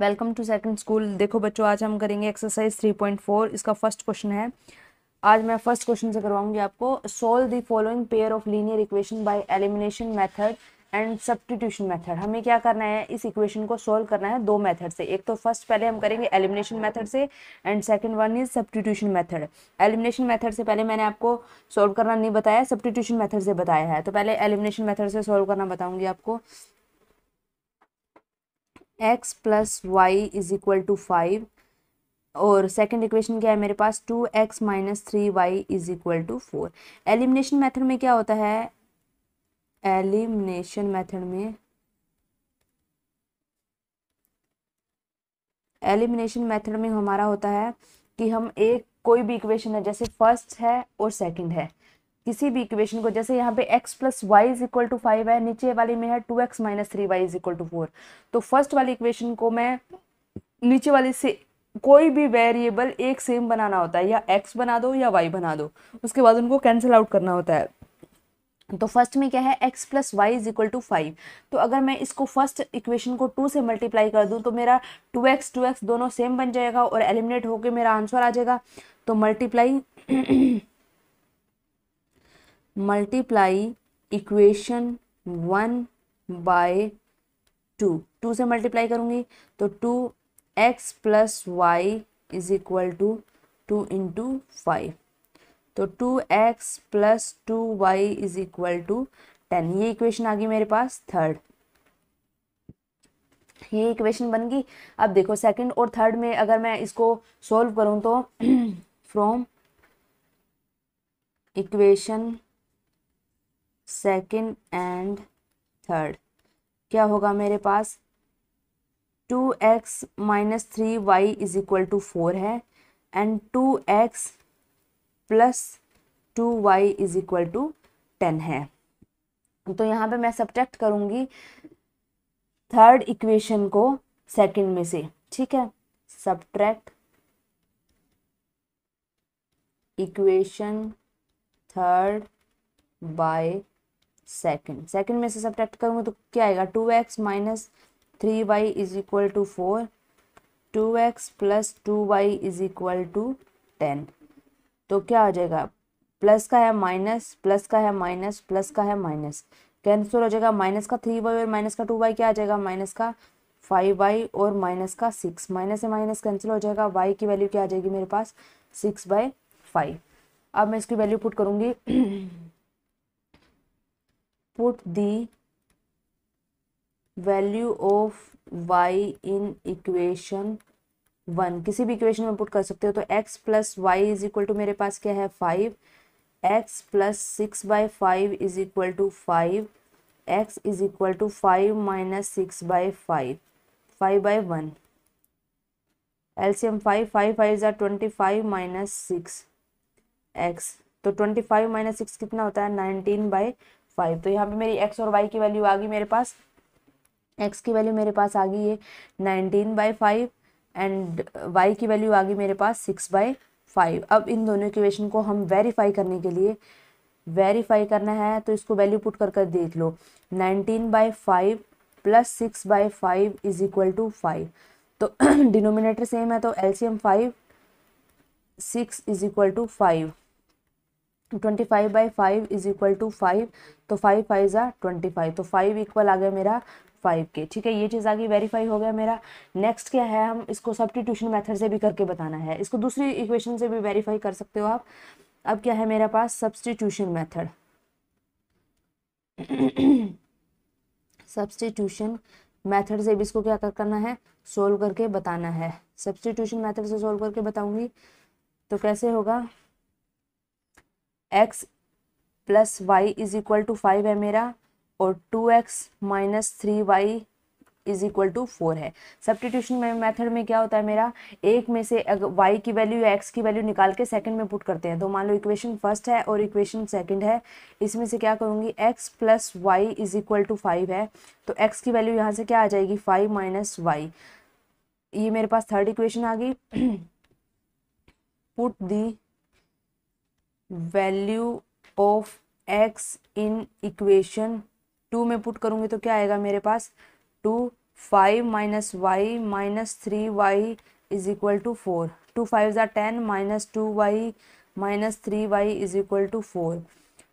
welcome to second school देखो बच्चों आज हम करेंगे एक्सरसाइज 3.4 इसका फर्स्ट क्वेश्चन है आज मैं फर्स्ट क्वेश्चन से करवाऊंगी आपको solve the following pair of linear equation by elimination method and substitution method हमें क्या करना है इस इक्वेशन को सोल्व करना है दो मेथड से एक तो फर्स्ट पहले हम करेंगे एलिमिनेशन मेथड से and second one is substitution method elimination method से पहले मैंने आपको सोल्व करना नहीं बताया सब्सटीट्यूशन मेथड से बताया है तो पहले एलिमिनेशन मेथड से सोल्व करना बताऊंगी आपको x plus y is equal to five और सेकंड इक्वेशन क्या है मेरे पास two x minus three y is equal to four elimination method में क्या होता है एलिमिनेशन मेथड में एलिमिनेशन मेथड में हमारा होता है कि हम एक कोई भी इक्वेशन है जैसे फर्स्ट है और सेकंड है किसी भी इक्वेशन को जैसे यहाँ पे x plus y is equal to five है नीचे वाली में है two x minus three y is equal to four तो फर्स्ट वाली इक्वेशन को मैं नीचे वाली से कोई भी वेरिएबल एक सेम बनाना होता है या x बना दो या y बना दो उसके बाद उनको कैंसिल आउट करना होता है तो फर्स्ट में क्या है x plus y is equal to five तो अगर मैं इसको फर्स्ट इक्वेशन को टू से मल्टीप्लाई कर दूं तो मेरा टू एक्स टू एक्स दोनों सेम बन जाएगा और एलिमिनेट होकर मेरा आंसर आ जाएगा तो multiply multiply equation one by two two से मल्टीप्लाई करूँगी तो two x plus y is equal to two into five तो two x plus two y is equal to ten ये इक्वेशन आ गई मेरे पास थर्ड ये इक्वेशन बन गई अब देखो सेकंड और थर्ड में अगर मैं इसको सॉल्व करूँ तो from equation second and third क्या होगा मेरे पास two x minus three y is equal to four है and two x plus two y is equal to ten है तो यहाँ पे मैं सब्ट्रैक्ट करूँगी थर्ड इक्वेशन को सेकेंड में से ठीक है subtract equation third by second second में से ट्रैक्ट करूँगा तो क्या आएगा two x minus three y is equal to four two x plus two y is equal to ten तो क्या हो जाएगा प्लस का है माइनस प्लस का है माइनस प्लस का है माइनस कैंसिल हो जाएगा माइनस का थ्री वाई और माइनस का टू वाई क्या आ जाएगा माइनस का फाइव वाई और माइनस का सिक्स माइनस से माइनस कैंसिल हो जाएगा वाई की वैल्यू क्या आ जाएगी मेरे पास सिक्स बाई फाइव अब मैं इसकी वैल्यू पुट करूँगी put the value of y in equation one किसी भी इक्वेशन में पुट कर सकते हो तो x plus y is equal to मेरे पास क्या है five x plus six by five is equal to five x is equal to five minus six by five five by one LCM five five five ज़ार twenty five minus six x तो twenty five minus six कितना होता है nineteen by five तो यहाँ पे मेरी x और वाई की वैल्यू आ गई मेरे पास एक्स की वैल्यू मेरे पास आ गई है nineteen by five and y की वैल्यू आ गई मेरे पास सिक्स बाई फाइव अब इन दोनों इक्वेशन को हम वेरीफाई करने के लिए वेरीफाई करना है तो इसको वैल्यू पुट कर कर देख लो nineteen by five plus six by five is equal to five तो डिनोमिनेटर सेम है तो LCM five six is equal to five twenty five by five is equal to five तो फाइव फाइव ज़ा twenty five तो five equal आ गया मेरा five के ठीक है ये चीज़ आगे वेरीफाई हो गया मेरा नेक्स्ट क्या है हम इसको सब्टीट्यूशन मेथड से भी करके बताना है इसको दूसरी इक्वेशन से भी वेरीफाई कर सकते हो आप अब क्या है मेरे पास सब्सटीट्यूशन मेथड सब्सटीट्यूशन मेथड से भी इसको क्या कर करना है सोल्व करके बताना है सब्सटीट्यूशन मेथड से सोल्व करके बताऊंगी तो कैसे होगा x plus y is equal to five है मेरा और two x minus three y is equal to four है सब्टीट्यूशन में मेथड में क्या होता है मेरा एक में से अगर वाई की वैल्यू या एक्स की वैल्यू निकाल के सेकंड में पुट करते हैं तो मान लो इक्वेशन फर्स्ट है और इक्वेशन सेकंड है इसमें से क्या करूँगी x plus y is equal to five है तो एक्स की वैल्यू यहाँ से क्या आ जाएगी फाइव माइनस वाई ये मेरे पास थर्ड इक्वेशन आ गई put the value of x in equation two में पुट करूँगी तो क्या आएगा मेरे पास two five minus y minus three y is equal to four two five ज़ा ten minus two y minus three y is equal to four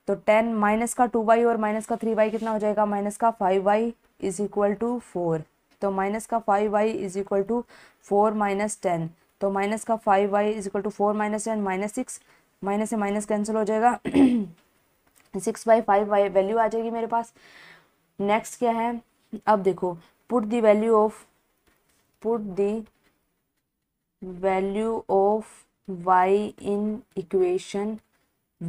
तो ten minus का टू वाई और माइनस का थ्री वाई कितना हो जाएगा minus का five y is equal to four तो माइनस का five y is equal to four minus ten तो माइनस का five y is equal to four minus ten minus six minus से माइनस कैंसिल हो जाएगा six by five y value आ जाएगी मेरे पास नेक्स्ट क्या है अब देखो put the value of put the value of y in equation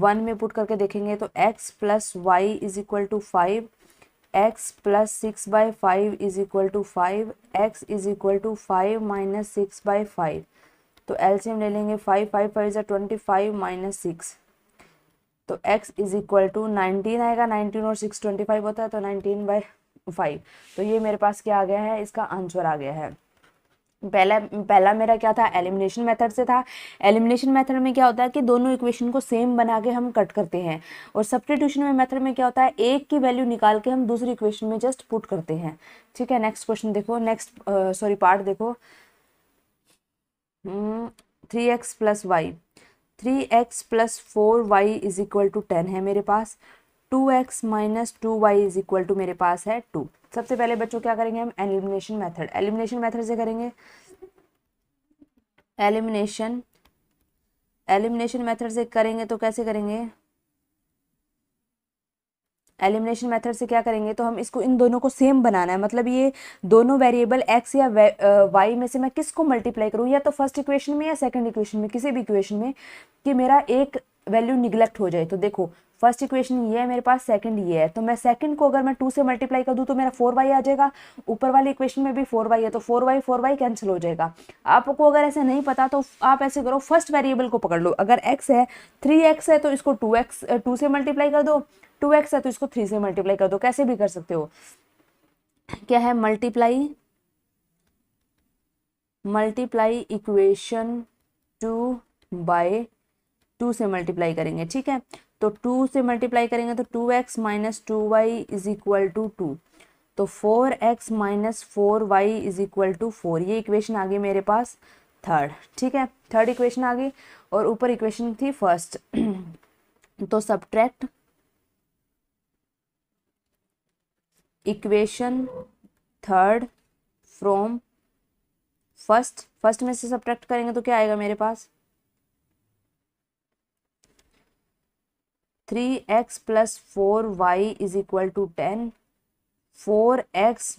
one में पुट करके देखेंगे तो x plus y is equal to five x plus six by five is equal to five x is equal to five minus six by five तो LCM ले लेंगे five five five जो twenty five minus six तो x is equal to nineteen आएगा nineteen और six twenty five होता है तो नाइनटीन बाई फाइव तो ये मेरे पास क्या आ गया है इसका आंसर आ गया है पहला पहला मेरा क्या था एलिमिनेशन मेथड से था एलिमिनेशन मेथड में क्या होता है कि दोनों इक्वेशन को सेम बना के हम कट करते हैं और सब्सटीट्यूशन में मेथड में क्या होता है एक की वैल्यू निकाल के हम दूसरी इक्वेशन में जस्ट पुट करते हैं ठीक है नेक्स्ट क्वेश्चन देखो नेक्स्ट सॉरी पार्ट देखो three x plus y three x plus four y is equal to ten है मेरे पास two x minus two y is equal to मेरे पास है टू सबसे पहले बच्चों क्या करेंगे हम एलिमिनेशन मेथड एलिमिनेशन मेथड से करेंगे एलिमिनेशन एलिमिनेशन मेथड से करेंगे तो कैसे करेंगे एलिमिनेशन मेथड से क्या करेंगे तो हम इसको इन दोनों को सेम बनाना है मतलब ये दोनों वेरिएबल एक्स या वाई uh, में से मैं किसको मल्टीप्लाई करूँ या तो फर्स्ट इक्वेशन में या सेकंड इक्वेशन में किसी भी इक्वेशन में कि मेरा एक वैल्यू निगलेक्ट हो जाए तो देखो फर्स्ट इक्वेशन ये है मेरे पास सेकंड ये है तो मैं सेकंड को अगर मैं टू से मल्टीप्लाई कर दूं तो मेरा फोर वाई आ जाएगा ऊपर वाले इक्वेशन में भी फोर वाई है तो four y four y cancel हो जाएगा आपको अगर ऐसे नहीं पता तो आप ऐसे करो फर्स्ट वेरिएबल को पकड़ लो अगर एक्स है थ्री एक्स है तो इसको टू एक्स टू से मल्टीप्लाई कर दो टू एक्स है तो इसको थ्री से मल्टीप्लाई कर दो कैसे भी कर सकते हो क्या है multiply multiply equation two by two से मल्टीप्लाई करेंगे ठीक है तो टू से मल्टीप्लाई करेंगे तो two x minus two y is equal to two तो four x minus four y is equal to four ये इक्वेशन आ गई मेरे पास थर्ड ठीक है थर्ड इक्वेशन आ गई और ऊपर इक्वेशन थी फर्स्ट तो subtract equation third from first first में से सब्ट्रैक्ट करेंगे तो क्या आएगा मेरे पास three x plus four y is equal to ten four x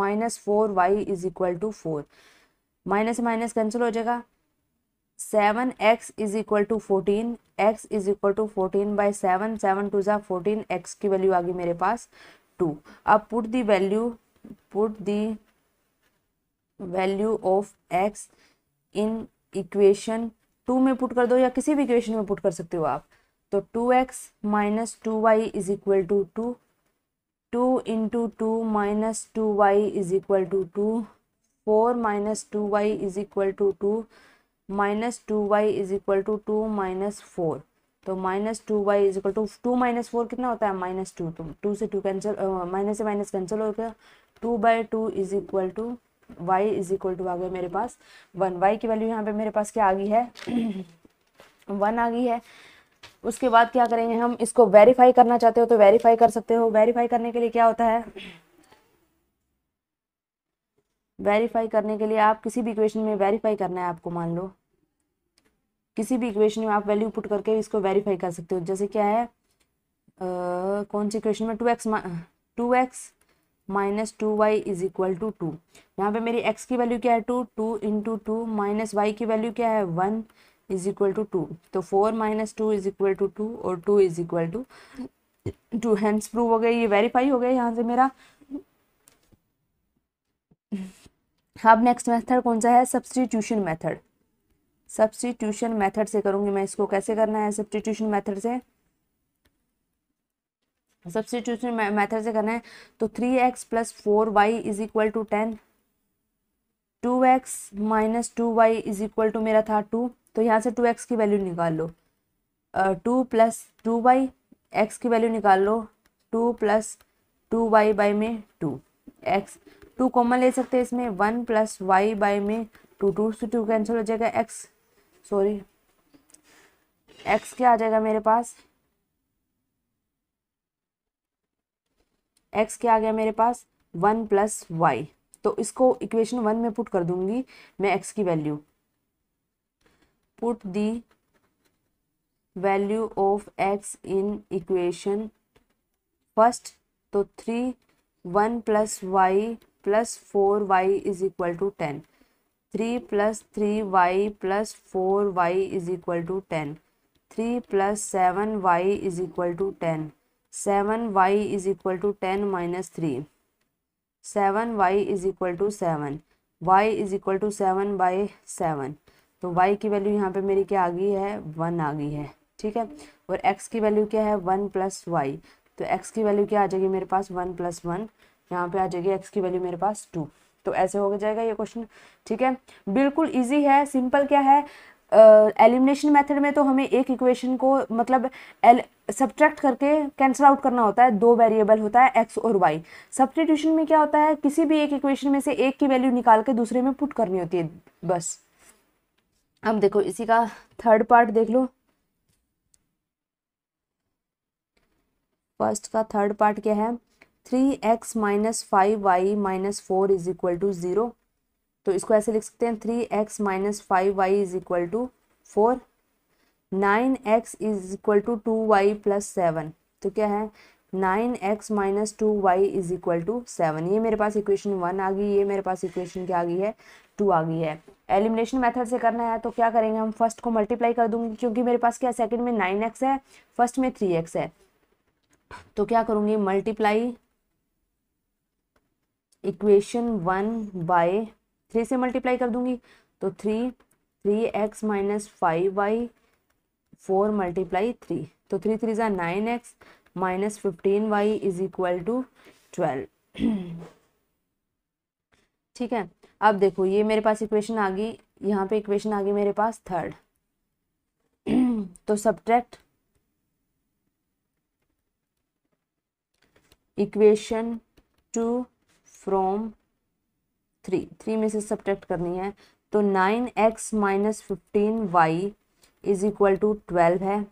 minus four y is equal to four minus minus cancel हो जाएगा seven x is equal to fourteen x is equal to fourteen by seven seven two जै fourteen x की value आ गई मेरे पास two अब put the value put the value of x in equation two में पुट कर दो या किसी भी इक्वेशन में पुट कर सकते हो आप तो two x minus two y is equal to two two into two minus two y is equal to two four minus two y is equal to two minus two y is equal to two minus four तो minus two y is equal to two minus four कितना होता है minus two तो two से two cancel minus से minus cancel हो गया two by two is equal to y is equal to आ गया मेरे पास वन वाई की वैल्यू यहाँ पे मेरे पास क्या आ गई है वन आ गई है उसके बाद क्या करेंगे हम इसको वेरीफाई करना चाहते हो तो वेरीफाई कर सकते हो वेरीफाई करने के लिए क्या होता है वेरीफाई करने के लिए आप किसी भी इक्वेशन में वेरीफाई करना है आपको मान लो किसी भी इक्वेशन में आप वैल्यू पुट करके इसको वेरीफाई कर सकते हो जैसे क्या है आ, कौन सी इक्वेशन में two x two x minus two y is equal to two two पे मेरी एक्स की वैल्यू क्या है two two into two minus y की वैल्यू क्या है one is equal to two तो four minus two is equal to two और two is equal to two hence proved हो गए ये वेरीफाई हो गया यहाँ से मेरा अब नेक्स्ट मेथड कौन सा है सब्सटीट्यूशन मेथड सब्सटीट्यूशन मेथड से करूंगी मैं इसको कैसे करना है सब्सटीट्यूशन मेथड से सब्सटीट्यूशन मेथड से करना है तो three x plus four y is equal to ten two x minus two y is equal to मेरा था टू तो यहाँ से टू एक्स की वैल्यू निकाल लो two plus two y x की वैल्यू निकाल लो two plus two y by में टू एक्स टू कॉमन ले सकते हैं इसमें वन प्लस वाई बाई में टू टू से टू कैंसिल हो जाएगा एक्स सॉरी एक्स क्या आ जाएगा मेरे पास एक्स क्या आ गया मेरे पास वन प्लस वाई तो इसको इक्वेशन वन में पुट कर दूंगी मैं एक्स की value put the value of x in equation first to 3 1 plus y plus 4y is equal to 10 3 plus 3y plus 4y is equal to 10 3 plus 7y is equal to 10 7y is equal to 10 minus 3 7y is equal to 7 y is equal to 7 by 7 तो y की value यहाँ पे मेरी क्या आ गई है one आ गई है ठीक है और x की वैल्यू क्या है वन प्लस वाई तो x की वैल्यू क्या आ जाएगी मेरे पास वन प्लस वन यहाँ पे आ जाएगी x की वैल्यू मेरे पास टू तो ऐसे हो जाएगा ये क्वेश्चन ठीक है बिल्कुल ईजी है सिंपल क्या है एलिमिनेशन uh, मेथड में तो हमें एक इक्वेशन को मतलब एल सब्ट्रैक्ट करके कैंसिल आउट करना होता है दो वेरिएबल होता है एक्स और वाई सब्सटीट्यूशन में क्या होता है किसी भी एक इक्वेशन में से एक की वैल्यू निकाल के दूसरे में पुट करनी होती है बस अब देखो इसी का थर्ड पार्ट देख लो फर्स्ट का थर्ड पार्ट क्या है three x minus five y minus four is equal to zero तो इसको ऐसे लिख सकते हैं three x minus five y is equal to four nine x is equal to two y plus seven तो क्या है nine x minus two y is equal to seven ये मेरे पास इक्वेशन वन आ गई ये मेरे पास इक्वेशन क्या आ गई है टू आ गई है एलिमिनेशन मेथड से करना है तो क्या करेंगे हम फर्स्ट को मल्टीप्लाई कर दूंगी क्योंकि मेरे पास क्या सेकंड में नाइन एक्स है फर्स्ट में थ्री एक्स है तो क्या करूंगी multiply equation one by three से मल्टीप्लाई कर दूंगी तो three three x minus five by four multiply three तो थ्री थ्री ज़ा nine x minus fifteen y is equal to twelve ठीक है अब देखो ये मेरे पास इक्वेशन आ गई यहाँ पे इक्वेशन आ गई मेरे पास थर्ड तो subtract equation two from three three में से सब्ट्रैक्ट करनी है तो nine x minus fifteen y is equal to twelve है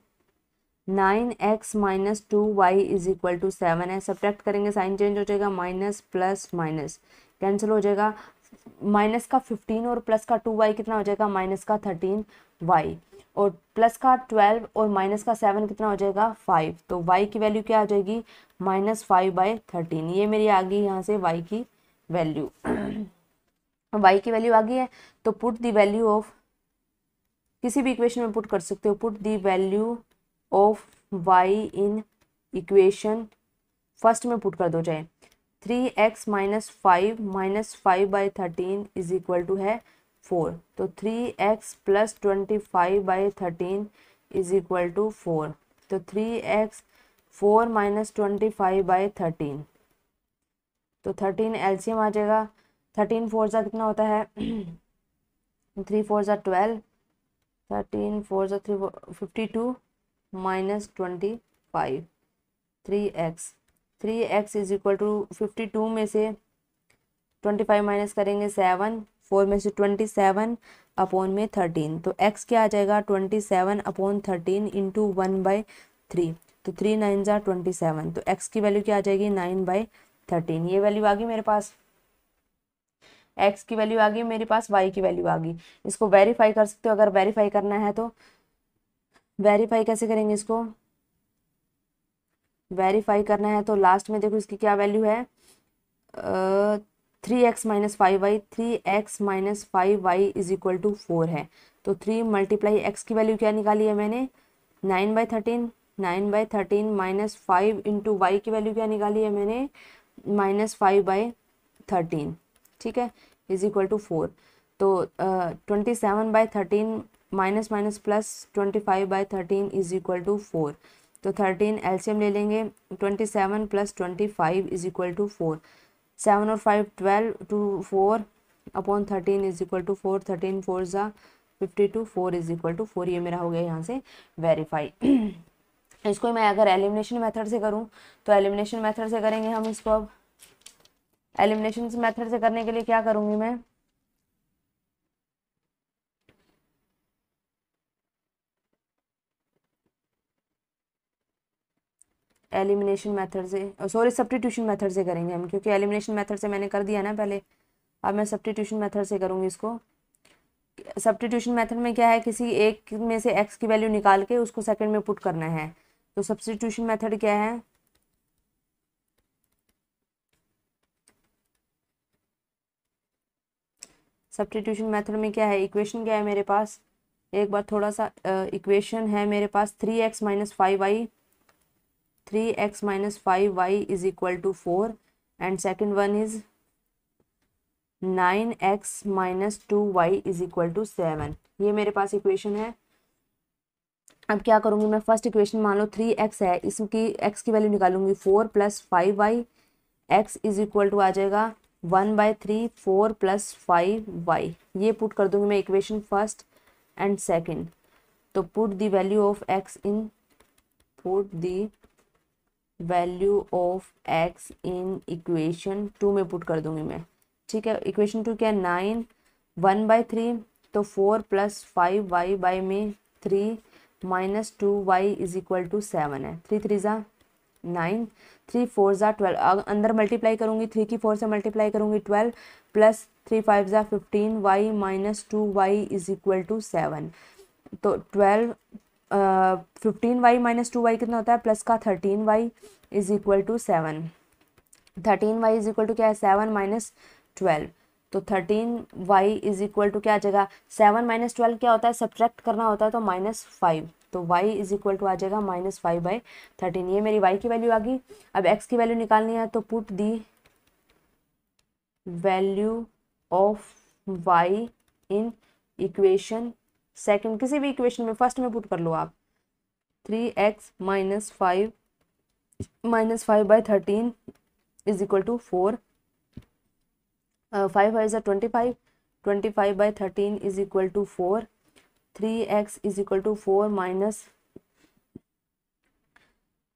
nine x minus two y is equal to seven है सब्ट्रैक्ट करेंगे साइन चेंज हो जाएगा माइनस प्लस माइनस कैंसिल हो जाएगा माइनस का फिफ्टीन और प्लस का टू वाई कितना हो जाएगा माइनस का थर्टीन वाई और प्लस का ट्वेल्व और माइनस का सेवन कितना हो जाएगा फाइव तो वाई की वैल्यू क्या हो जाएगी माइनस फाइव बाई थर्टीन ये मेरी आ गई यहाँ से वाई की वैल्यू वाई की वैल्यू आ गई है तो पुट दी वैल्यू ऑफ किसी भी इक्वेशन में पुट कर सकते हो put the value of y in equation first में पुट कर दो चाहे three x minus five minus five by thirteen is equal to है फोर तो three x plus twenty five by thirteen is equal to four तो three x four minus twenty five by thirteen तो thirteen LCM आ जाएगा thirteen four सा कितना होता है थ्री फोर सा ट्वेल्व थर्टीन फोर सा three fifty two minus twenty five three x three x is equal to fifty two में से ट्वेंटी फाइव माइनस करेंगे सेवन फोर में से ट्वेंटी सेवन अपॉन में थर्टीन तो एक्स क्या आ जाएगा twenty seven upon thirteen into one by three तो थ्री नाइन ज़ा ट्वेंटी सेवन तो एक्स की वैल्यू क्या आ जाएगी नाइन बाई थर्टीन ये वैल्यू आ गई मेरे पास एक्स की वैल्यू आ गई मेरे पास वाई की वैल्यू आ गई इसको वेरीफाई कर सकते हो अगर वेरीफाई करना है तो वेरीफाई कैसे करेंगे इसको वेरीफाई करना है तो लास्ट में देखो इसकी क्या वैल्यू है three x minus five y three x minus five y is equal to four है तो थ्री मल्टीप्लाई एक्स की वैल्यू क्या निकाली है मैंने nine by thirteen nine by thirteen minus five into y की वैल्यू क्या निकाली है मैंने माइनस फाइव बाई थर्टीन ठीक है इज इक्वल टू फोर तो twenty seven by thirteen minus minus plus twenty five by thirteen is equal to four तो thirteen LCM ले लेंगे twenty seven plus twenty five is equal to four seven और five twelve two four upon thirteen is equal to four thirteen four ज़ा fifty two four is equal to four ये मेरा हो गया यहाँ से वेरीफाई इसको मैं अगर एलिमिनेशन मेथड से करूँ तो एलिमिनेशन मेथड से करेंगे हम इसको अब एलिमिनेशन मेथड से करने के लिए क्या करूँगी मैं एलिमिनेशन मेथड से सॉरी सब्टीट्यूशन मेथड से करेंगे हम क्योंकि एलिमिनेशन मेथड से मैंने कर दिया ना पहले अब मैं सब्टीट्यूशन मेथड से करूँगी इसको सब्टीट्यूशन मेथड में क्या है किसी एक में से एक्स की वैल्यू निकाल के उसको सेकेंड में पुट करना है तो सब्सटीट्यूशन मेथड क्या है सब्सटीट्यूशन मेथड में क्या है इक्वेशन क्या है मेरे पास एक बार थोड़ा सा इक्वेशन uh, है मेरे पास three x minus five y three x minus five y is equal to four and second one is nine x minus two y is equal to seven ये मेरे पास इक्वेशन है अब क्या करूँगी मैं फर्स्ट इक्वेशन मान लो थ्री एक्स है इसकी एक्स की वैल्यू निकालूंगी four plus five y x is equal to आ जाएगा one by three four plus five y ये पुट कर दूंगी मैं इक्वेशन फर्स्ट एंड सेकेंड तो put the value of x in put the value of x in equation two में put कर दूंगी मैं ठीक है इक्वेशन टू क्या है नाइन वन बाई थ्री तो four plus five y by में three minus two y is equal to seven है थ्री थ्री ज़ा नाइन थ्री फोर ज़ा ट्वेल्व अंदर मल्टीप्लाई करूँगी थ्री की फोर से मल्टीप्लाई करूँगी ट्वेल्व प्लस थ्री फाइव ज़ा fifteen y minus two y is equal to seven तो twelve fifteen y minus two y कितना होता है प्लस का thirteen y is equal to seven thirteen y is equal to क्या है seven minus twelve तो thirteen y is equal to क्या आ जाएगा सेवन माइनस ट्वेल्व क्या होता है सब्ट्रैक्ट करना होता है तो माइनस फाइव तो वाई इज इक्वल टू आ जाएगा माइनस फाइव बाई थर्टीन ये मेरी वाई की वैल्यू आ गई अब एक्स की वैल्यू निकालनी है तो put the value of y in equation second किसी भी इक्वेशन में फर्स्ट में पुट कर लो आप three x minus five minus five by thirteen is equal to four five five जो twenty five twenty five by thirteen is equal to four three x is equal to four minus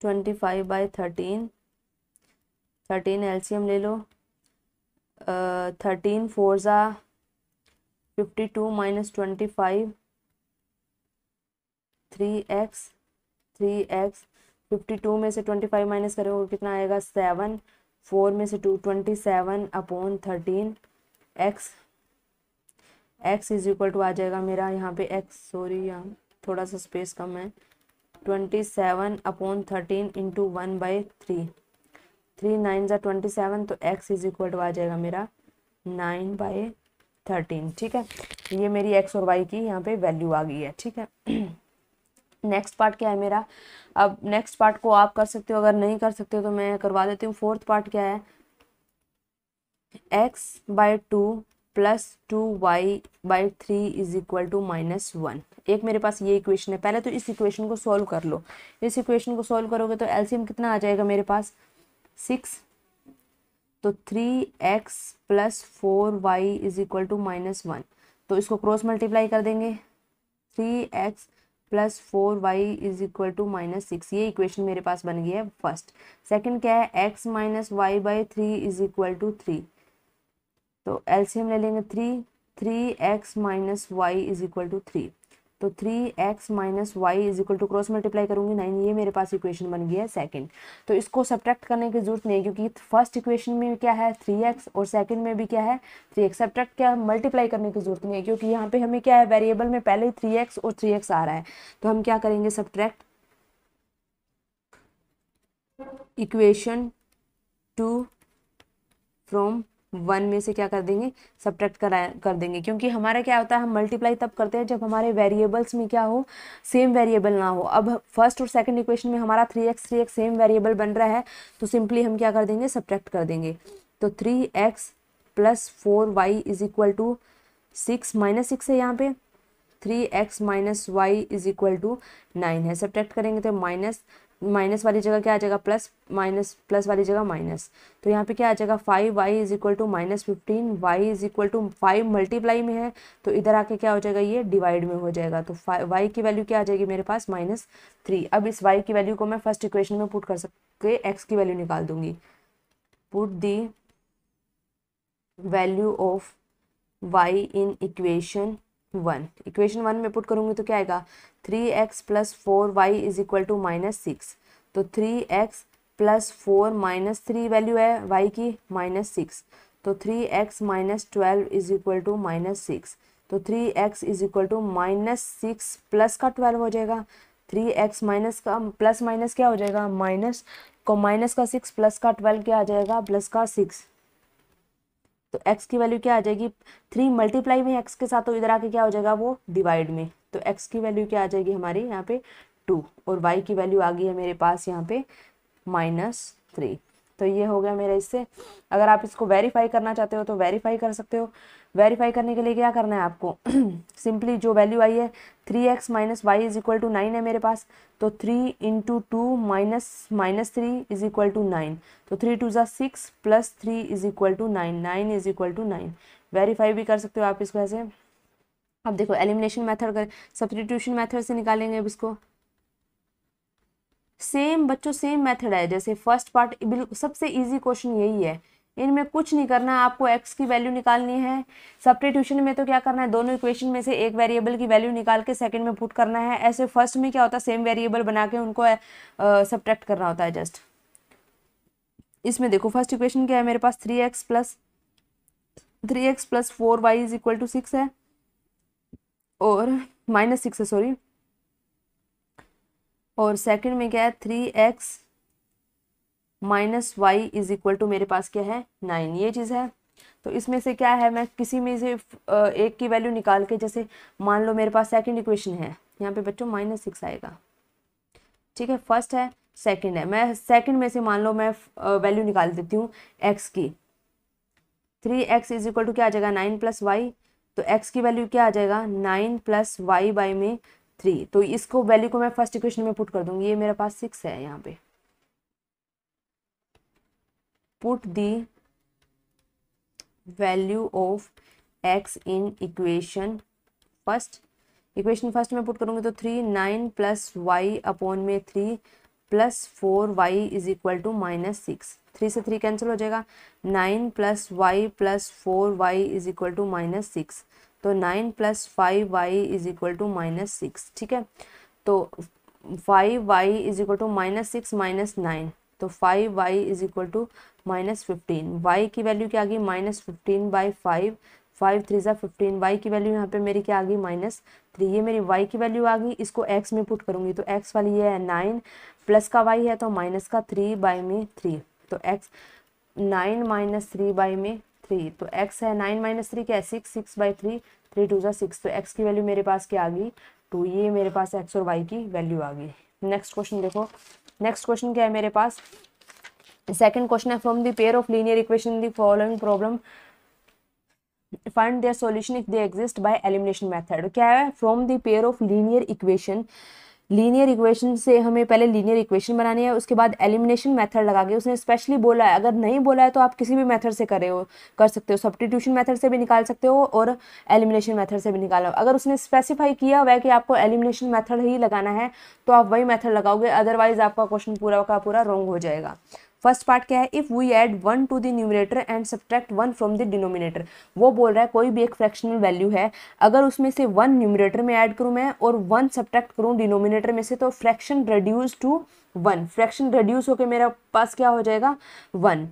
twenty five by thirteen thirteen LCM ले लो thirteen four ज़ा fifty two minus twenty five three x three x fifty two में से twenty five minus करोगे कितना आएगा seven four में से two twenty seven upon thirteen x x is equal to आ जाएगा मेरा यहाँ पे एक्स सॉरी यहाँ थोड़ा सा स्पेस कम है twenty seven upon thirteen into one by three three nine जो ट्वेंटी सेवन तो एक्स इज इक्वल टू आ जाएगा मेरा नाइन बाई थर्टीन ठीक है ये मेरी एक्स और वाई की यहाँ पे वैल्यू आ गई है ठीक है नेक्स्ट पार्ट क्या है मेरा अब नेक्स्ट पार्ट को आप कर सकते हो अगर नहीं कर सकते हो तो मैं करवा देती हूँ फोर्थ पार्ट क्या है x by two plus two y by three is equal to minus one एक मेरे पास ये इक्वेशन है पहले तो इस इक्वेशन को सॉल्व कर लो इस इक्वेशन को सॉल्व करोगे तो एलसीएम कितना आ जाएगा मेरे पास सिक्स तो three x plus four y is equal to minus one तो इसको क्रॉस मल्टीप्लाई कर देंगे three x plus four y is equal to minus six ये इक्वेशन मेरे पास बन गई है फर्स्ट सेकंड क्या है x minus y by three is equal to three तो एल्सियम ले लेंगे three three x minus y is equal to three तो three x minus y is equal to cross multiply करूंगी नाइन ये मेरे पास equation बन गया है सेकंड तो इसको सब्ट्रैक्ट करने की जरूरत नहीं है क्योंकि फर्स्ट इक्वेशन में क्या है थ्री एक्स और सेकंड में भी क्या है थ्री एक्स सब्ट्रैक्ट क्या मल्टीप्लाई करने की जरूरत नहीं है क्योंकि यहाँ पे हमें क्या है वेरिएबल में पहले ही थ्री एक्स और थ्री एक्स आ रहा है तो हम क्या करेंगे subtract equation two y one में से क्या कर देंगे सब्ट्रैक्ट करा कर देंगे क्योंकि हमारा क्या होता है हम मल्टीप्लाई तब करते हैं जब हमारे वेरिएबल्स में क्या हो सेम वेरिएबल ना हो अब फर्स्ट और सेकंड इक्वेशन में हमारा three x three x same variable बन रहा है तो सिंपली हम क्या कर देंगे सब्ट्रैक्ट कर देंगे तो three x plus four y is equal to six minus six है यहाँ पे three x minus y is equal to nine है सब्ट्रैक्ट करेंगे तो माइनस माइनस वाली जगह क्या आ जाएगा प्लस माइनस प्लस वाली जगह माइनस तो यहाँ पे क्या आ जाएगा five y is equal to minus fifteen y is equal to five multiply में है तो इधर आके क्या हो जाएगा ये डिवाइड में हो जाएगा तो फाइव वाई की वैल्यू क्या आ जाएगी मेरे पास माइनस थ्री अब इस वाई की वैल्यू को मैं फर्स्ट इक्वेशन में पुट कर सकते एक्स की वैल्यू निकाल दूंगी put the value of y in equation one equation one में पुट करूँगी तो क्या आएगा three x plus four y is equal to minus six तो three x plus four minus three value है वाई की माइनस सिक्स तो three x minus twelve is equal to minus six तो three x is equal to minus six plus का twelve हो जाएगा three x minus का plus minus क्या हो जाएगा माइनस को माइनस का सिक्स प्लस का ट्वेल्व क्या आ जाएगा प्लस का सिक्स तो x की वैल्यू क्या आ जाएगी थ्री मल्टीप्लाई में x के साथ तो इधर आके क्या हो जाएगा वो डिवाइड में तो x की वैल्यू क्या आ जाएगी हमारी यहाँ पे टू और y की वैल्यू आ गई है मेरे पास यहाँ पे माइनस थ्री तो ये हो गया मेरा इससे अगर आप इसको वेरीफाई करना चाहते हो तो वेरीफाई कर सकते हो वेरीफाई करने के लिए क्या करना है आपको सिंपली जो वैल्यू आई है three x minus y is equal to nine है मेरे पास तो three into two minus minus three is equal to nine तो थ्री टू ज़ा six plus three is equal to nine nine is equal to nine verify भी कर सकते हो आप इसको ऐसे अब देखो एलिमिनेशन मेथड कर सब्सटीट्यूशन मेथड से निकालेंगे अब इसको सेम बच्चों सेम मेथड है जैसे फर्स्ट पार्ट बिल्कुल सबसे इजी क्वेश्चन यही है इनमें कुछ नहीं करना है आपको एक्स की वैल्यू निकालनी है सब्सटीट्यूशन में तो क्या करना है दोनों इक्वेशन में से एक वेरिएबल की वैल्यू निकाल के सेकंड में पुट करना है ऐसे फर्स्ट में क्या होता है सेम वेरिएबल बना के उनको सब्ट्रैक्ट करना होता है जस्ट इसमें देखो फर्स्ट इक्वेशन क्या है मेरे पास three x plus three x plus four y is equal to six है और माइनस सिक्स है सॉरी और सेकंड में क्या है three x minus y is equal to मेरे पास क्या है नाइन ये चीज़ है तो इसमें से क्या है मैं किसी में से एक की वैल्यू निकाल के जैसे मान लो मेरे पास सेकंड इक्वेशन है यहाँ पे बच्चों माइनस सिक्स आएगा ठीक है फर्स्ट है सेकंड है मैं सेकंड में से मान लो मैं वैल्यू निकाल देती हूँ एक्स की three x is equal to क्या आ जाएगा नाइन प्लस वाई तो एक्स की वैल्यू क्या आ जाएगा नाइन प्लस वाई बाई में थ्री तो इसको वैल्यू को मैं फर्स्ट इक्वेशन में पुट कर दूंगी ये मेरे पास सिक्स है यहाँ पे put the value of x in equation first equation first में पुट करूंगी तो three nine plus y upon में three plus four y is equal to minus six three से थ्री कैंसिल हो जाएगा nine plus y plus four y is equal to minus six तो nine plus five y is equal to minus six ठीक है तो five y is equal to minus six minus nine तो five y is equal to minus fifteen y की value क्या आ गई minus fifteen by five five three ज़ा fifteen y की वैल्यू यहाँ पे मेरी क्या आ गई माइनस थ्री ये मेरी वाई की वैल्यू आ गई इसको एक्स में पुट करूँगी तो एक्स वाली ये है नाइन प्लस का वाई है तो माइनस का थ्री बाई में थ्री तो x nine minus three by में थ्री तो एक्स है नाइन माइनस थ्री क्या है six six by three three two जो सिक्स तो एक्स की वैल्यू मेरे पास क्या आ गई तो ये मेरे पास एक्स और वाई की वैल्यू आ गई नेक्स्ट क्वेश्चन देखो नेक्स्ट क्वेश्चन क्या है मेरे पास सेकेंड क्वेश्चन है from the pair of linear equation the following problem find their solution if they exist by elimination method क्या है from the pair of linear equation linear equation से हमें पहले लीनियर इक्वेशन बनानी है उसके बाद एलिमिनेशन मेथड लगा के उसने स्पेशली बोला है अगर नहीं बोला है तो आप किसी भी मेथड से करे हो कर सकते हो सब्टीट्यूशन मेथड से भी निकाल सकते हो और एलिमिनेशन मेथड से भी हो अगर उसने स्पेसिफाई किया हुआ है कि आपको एलिमिनेशन मेथड ही लगाना है तो आप वही मेथड लगाओगे अदरवाइज आपका क्वेश्चन पूरा का पूरा रॉन्ग हो जाएगा फर्स्ट पार्ट क्या है if we add one to the numerator and subtract one from the denominator वो बोल रहा है कोई भी एक फ्रैक्शनल वैल्यू है अगर उसमें से वन न्यूमिनेटर में ऐड करूँ मैं और वन सब्ट्रैक्ट करूँ डिनोमिनेटर में से तो fraction reduce to one fraction reduce होकर मेरा पास क्या हो जाएगा one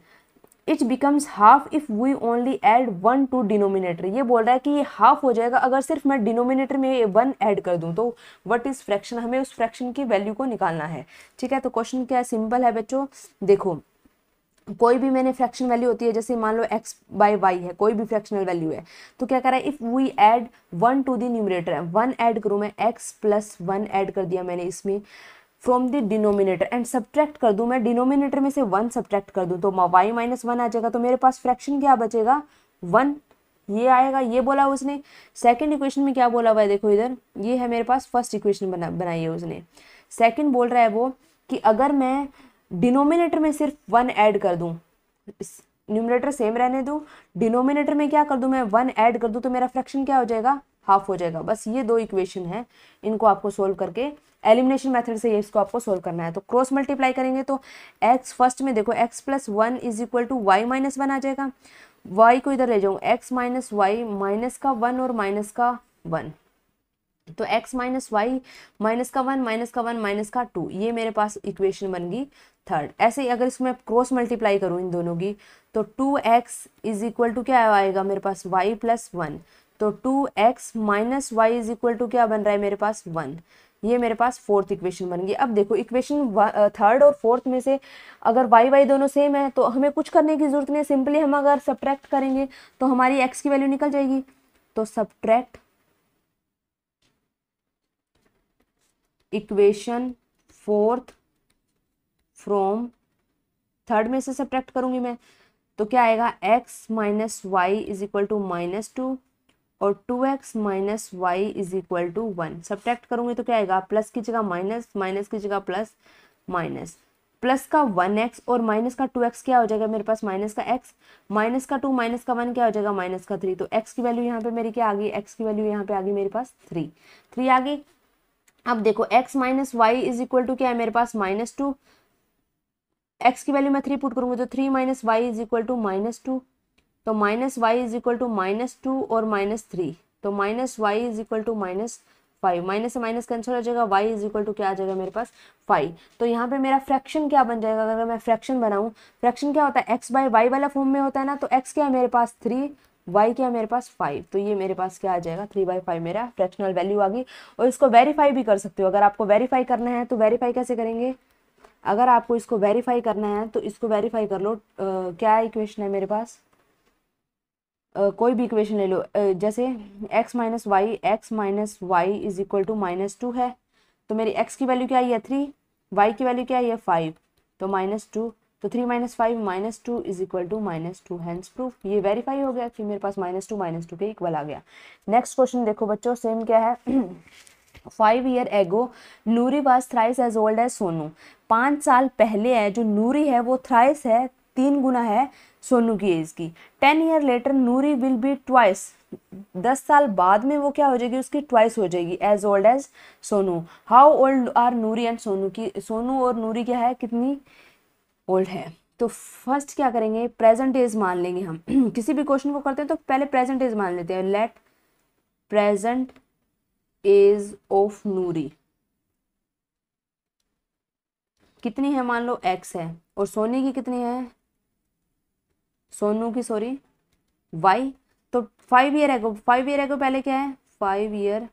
it becomes half if we only add one to denominator ये बोल रहा है कि ये हाफ हो जाएगा अगर सिर्फ मैं डिनोमिनेटर में वन ऐड कर दूँ तो वट इज़ फ्रैक्शन हमें उस फ्रैक्शन की वैल्यू को निकालना है ठीक है तो क्वेश्चन क्या है सिंपल है बच्चों देखो कोई भी मैंने फ्रैक्शन वैल्यू होती है जैसे मान लो एक्स बाई वाई है कोई भी फ्रैक्शनल वैल्यू है तो क्या करा if we add one to the numerator one add करूँ मैं एक्स प्लस वन ऐड कर दिया मैंने इसमें from the denominator and subtract कर दूं मैं डिनोमिनेटर में से वन सब्ट्रैक्ट कर दूं तो वाई माइनस वन आ जाएगा तो मेरे पास फ्रैक्शन क्या बचेगा वन ये आएगा ये बोला उसने सेकंड इक्वेशन में क्या बोला हुआ है देखो इधर ये है मेरे पास फर्स्ट इक्वेशन बना बनाई है उसने सेकंड बोल रहा है वो कि अगर मैं डिनोमिनेटर में सिर्फ वन ऐड कर दूँ न्यूमिनेटर सेम रहने दूँ डिनोमिनेटर में क्या कर दूँ मैं वन ऐड कर दूँ तो मेरा फ्रैक्शन क्या हो जाएगा हाफ हो जाएगा बस ये दो इक्वेशन है इनको आपको सोल्व करके एलिमिनेशन मेथड से ये इसको आपको सोल्व करना है तो क्रॉस मल्टीप्लाई करेंगे तो एक्स फर्स्ट में देखो x plus one is equal to y minus one आ जाएगा वाई को इधर ले जाऊँ एक्स माइनस वाई माइनस का वन और माइनस का वन तो x माइनस वाई माइनस का वन माइनस का वन माइनस का टू ये मेरे पास इक्वेशन बन गई थर्ड ऐसे ही अगर इसमें क्रॉस मल्टीप्लाई करूँ इन दोनों की तो two x is equal to क्या आएगा मेरे पास वाई प्लस वन तो two x minus y is equal to क्या बन रहा है मेरे पास वन ये मेरे पास फोर्थ इक्वेशन बन गई अब देखो इक्वेशन थर्ड और फोर्थ में से अगर वाई वाई दोनों सेम है तो हमें कुछ करने की ज़रूरत नहीं है सिंपली हम अगर सब्ट्रैक्ट करेंगे तो हमारी एक्स की वैल्यू निकल जाएगी तो subtract equation fourth from third में से सब्ट्रैक्ट करूंगी मैं तो क्या आएगा x minus y is equal to minus two और two x minus y is equal to one subtract करूँगी तो क्या आएगा प्लस की जगह माइनस माइनस की जगह प्लस माइनस प्लस का वन एक्स और माइनस का टू एक्स क्या हो जाएगा मेरे पास माइनस का एक्स माइनस का टू माइनस का वन क्या हो जाएगा माइनस का थ्री तो एक्स की वैल्यू यहाँ पे मेरी क्या आ गई एक्स की वैल्यू यहाँ पे आ गई मेरे पास थ्री थ्री आ गई अब देखो x minus y is equal to क्या है मेरे पास माइनस टू एक्स की वैल्यू मैं थ्री पुट करूंगी तो three minus y is equal to minus two तो minus y is equal to minus two और माइनस थ्री तो minus y is equal to minus five minus से minus cancel हो जाएगा वाई इज इक्वल टू क्या आ जाएगा मेरे पास फाइव तो यहाँ पे मेरा फ्रैक्शन क्या बन जाएगा अगर मैं फ्रैक्शन बनाऊँ फ्रैक्शन क्या होता है एक्स बाई वाई वाला फॉर्म में होता है ना तो एक्स क्या है मेरे पास थ्री वाई क्या है मेरे पास फाइव तो ये मेरे पास क्या आ जाएगा थ्री बाई फाइव मेरा फ्रैक्शनल वैल्यू आ गई और इसको वेरीफाई भी कर सकते हो अगर आपको वेरीफाई करना है तो वेरीफाई कैसे करेंगे अगर आपको इसको वेरीफाई करना है तो इसको वेरीफाई कर लो आ, क्या इक्वेशन है मेरे पास कोई भी इक्वेशन ले लो जैसे x minus y x minus y is equal to minus two है तो मेरी एक्स की वैल्यू क्या आई है थ्री वाई की वैल्यू क्या आई है फाइव तो माइनस टू तो three minus five minus two is equal to minus two hence proof ये वेरीफाई हो गया कि मेरे पास माइनस टू माइनस टू के इक्वल आ गया नेक्स्ट क्वेश्चन देखो बच्चों सेम क्या है five year ago Noori was thrice as old as Sonu पाँच साल पहले है जो नूरी है वो थ्राइस है तीन गुना है सोनू की एज की ten year later Noori will be twice दस साल बाद में वो क्या हो जाएगी उसकी ट्वाइस हो जाएगी as old as Sonu how old are Noori and Sonu की सोनू और नूरी क्या है कितनी ओल्ड है तो फर्स्ट क्या करेंगे प्रेजेंट एज मान लेंगे हम किसी भी क्वेश्चन को करते हैं तो पहले प्रेजेंट एज मान लेते हैं let present age of Noori कितनी है मान लो एक्स है और सोनी की कितनी है सोनू की सॉरी वाई तो five year ago five year ago पहले क्या है फाइव ईयर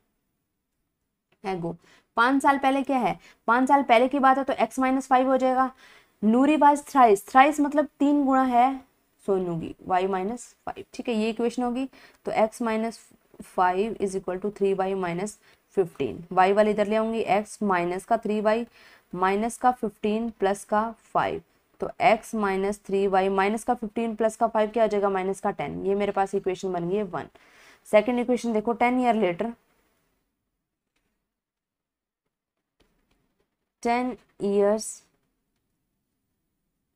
एगो पाँच साल पहले क्या है पाँच साल पहले की बात है तो एक्स माइनस फाइव हो जाएगा नूरी बाज थ्राइस थ्राइस मतलब तीन गुणा है सोनू की वाई माइनस फाइव ठीक है ये इक्वेशन होगी तो x minus five is equal to three y minus fifteen y वाले इधर ले आऊंगी एक्स माइनस का थ्री वाई माइनस का फिफ्टीन प्लस का फाइव तो x minus three y minus का 15 प्लस का 5 क्या आ जाएगा माइनस का 10 ये मेरे पास इक्वेशन बन गई है वन सेकेंड इक्वेशन देखो 10 ईयर लेटर 10 इयर्स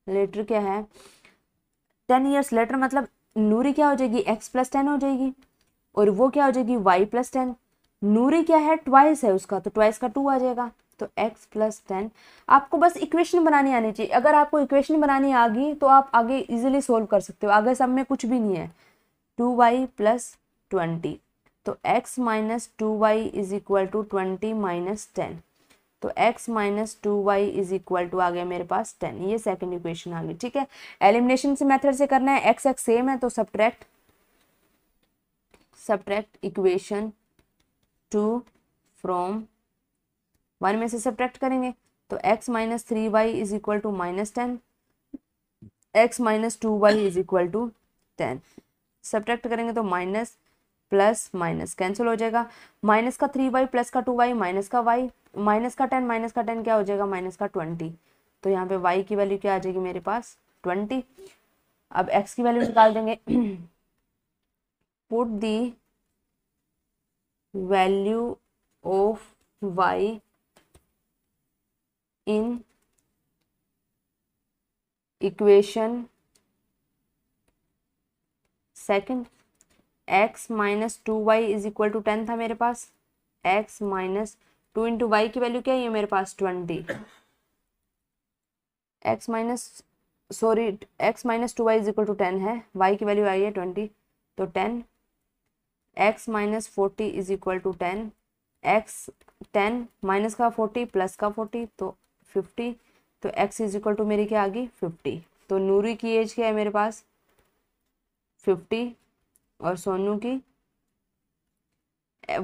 लेटर क्या है 10 इयर्स लेटर मतलब नूरी क्या हो जाएगी x प्लस टेन हो जाएगी और वो क्या हो जाएगी y प्लस टेन नूरी क्या है ट्वाइस है उसका तो ट्वाइस का टू आ जाएगा तो x प्लस टेन आपको बस इक्वेशन बनानी आनी चाहिए अगर आपको इक्वेशन बनानी आ गई तो आप आगे इजीली सोल्व कर सकते हो आगे सब में कुछ भी नहीं है टू वाई प्लस ट्वेंटी तो x minus two y is equal to twenty minus ten तो x minus two y is equal to आ गया मेरे पास टेन ये सेकेंड इक्वेशन आ गई ठीक है एलिमिनेशन से मैथड से करना है एक्स एक्स सेम है तो subtract subtract equation two from one में से सब्ट्रैक्ट करेंगे तो x minus three y is equal to minus ten x minus two y is equal to ten subtract करेंगे तो माइनस प्लस माइनस कैंसिल हो जाएगा माइनस का थ्री वाई प्लस का टू वाई माइनस का वाई माइनस का ten minus का ten क्या हो जाएगा माइनस का ट्वेंटी तो यहाँ पे वाई की वैल्यू क्या आ जाएगी मेरे पास ट्वेंटी अब एक्स की वैल्यू निकाल देंगे put the value of y in equation second x minus two y is equal to ten था मेरे पास x minus two into y की वैल्यू क्या है ये मेरे पास twenty x minus sorry x minus two y is equal to ten है वाई की वैल्यू आई है ट्वेंटी तो ten x minus forty is equal to ten x ten minus का फोर्टी प्लस का फोर्टी तो फिफ्टी तो एक्स इज इक्वल टू मेरी क्या आ गई फिफ्टी तो नूरी की एज क्या है मेरे पास फिफ्टी और सोनू की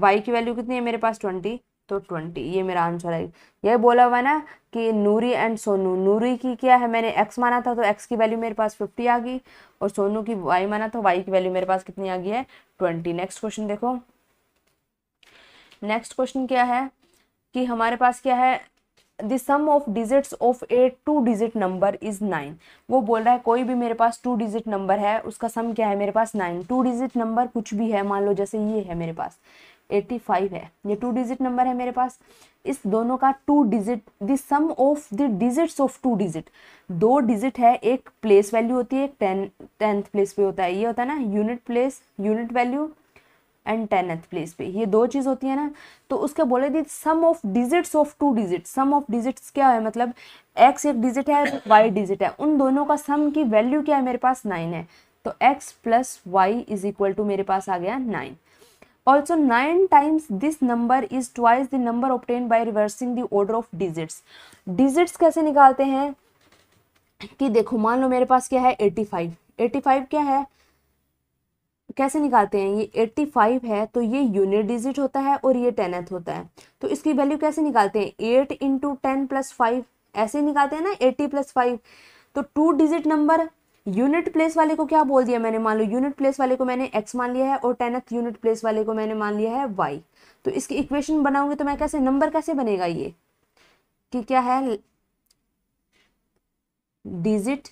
वाई की वैल्यू कितनी है मेरे पास ट्वेंटी तो ट्वेंटी ये मेरा आंसर है ये बोला हुआ ना कि नूरी एंड सोनू नूरी की क्या है मैंने एक्स माना था तो एक्स की वैल्यू मेरे पास फिफ्टी आ गई और सोनू की वाई माना था वाई की वैल्यू मेरे पास कितनी आ गई है ट्वेंटी नेक्स्ट क्वेश्चन देखो नेक्स्ट क्वेश्चन क्या है कि हमारे पास क्या है the sum of digits of a two digit number is nine वो बोल रहा है कोई भी मेरे पास टू डिजिट नंबर है उसका सम क्या है मेरे पास नाइन टू डिजिट नंबर कुछ भी है मान लो जैसे ये है मेरे पास एट्टी फाइव है ये टू डिजिट नंबर है मेरे पास इस दोनों का two digit the sum of the digits of two digit दो डिजिट है एक प्लेस वैल्यू होती है एक टेन टेंथ प्लेस पे होता है ये होता है ना unit place unit value and tenth place पे ये दो चीज़ होती है ना तो उसके बोले the sum of digits of two digit sum of digits क्या है मतलब एक्स एक डिजिट है वाई डिजिट है उन दोनों का सम की वैल्यू क्या है मेरे पास नाइन है तो x plus y is equal to मेरे पास आ गया nine also nine times this number is twice the number obtain by reversing the order of digits digits कैसे निकालते हैं कि देखो मान लो मेरे पास क्या है एटी फाइव एटी फाइव क्या है कैसे निकालते हैं ये 85 है तो ये यूनिट डिजिट होता है और ये टेनथ होता है तो इसकी वैल्यू कैसे निकालते हैं eight into ten plus five ऐसे निकालते हैं ना एट्टी प्लस फाइव तो two digit number unit place वाले को क्या बोल दिया मैंने मान लो यूनिट प्लेस वाले को मैंने एक्स मान लिया है और टेनथ यूनिट प्लेस वाले को मैंने मान लिया है वाई तो इसकी इक्वेशन बनाऊंगी तो मैं कैसे नंबर कैसे बनेगा ये कि क्या है डिजिट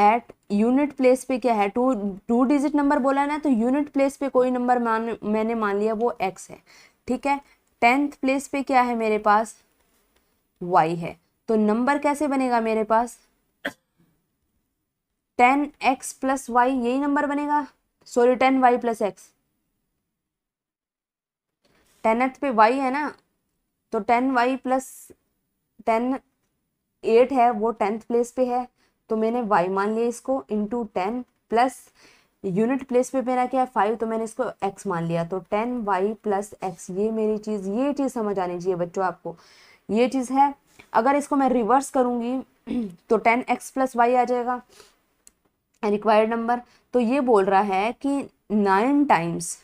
एट यूनिट प्लेस पे क्या है टू टू डिजिट नंबर बोला ना तो यूनिट प्लेस पे कोई नंबर मान मैंने मान लिया वो एक्स है ठीक है टेंथ प्लेस पे क्या है मेरे पास वाई है तो नंबर कैसे बनेगा मेरे पास टेन एक्स प्लस वाई यही नंबर बनेगा sorry ten y plus x tenth पे वाई है ना तो ten y plus ten eight है वो टेंथ प्लेस पे है तो मैंने वाई मान लिया इसको into ten plus unit place पे मेरा क्या है फाइव तो मैंने इसको एक्स मान लिया तो टेन वाई प्लस एक्स ये मेरी चीज़ ये चीज़ समझ आनी चाहिए बच्चों आपको ये चीज़ है अगर इसको मैं रिवर्स करूँगी तो टेन एक्स प्लस वाई आ जाएगा रिक्वायर्ड नंबर तो ये बोल रहा है कि नाइन टाइम्स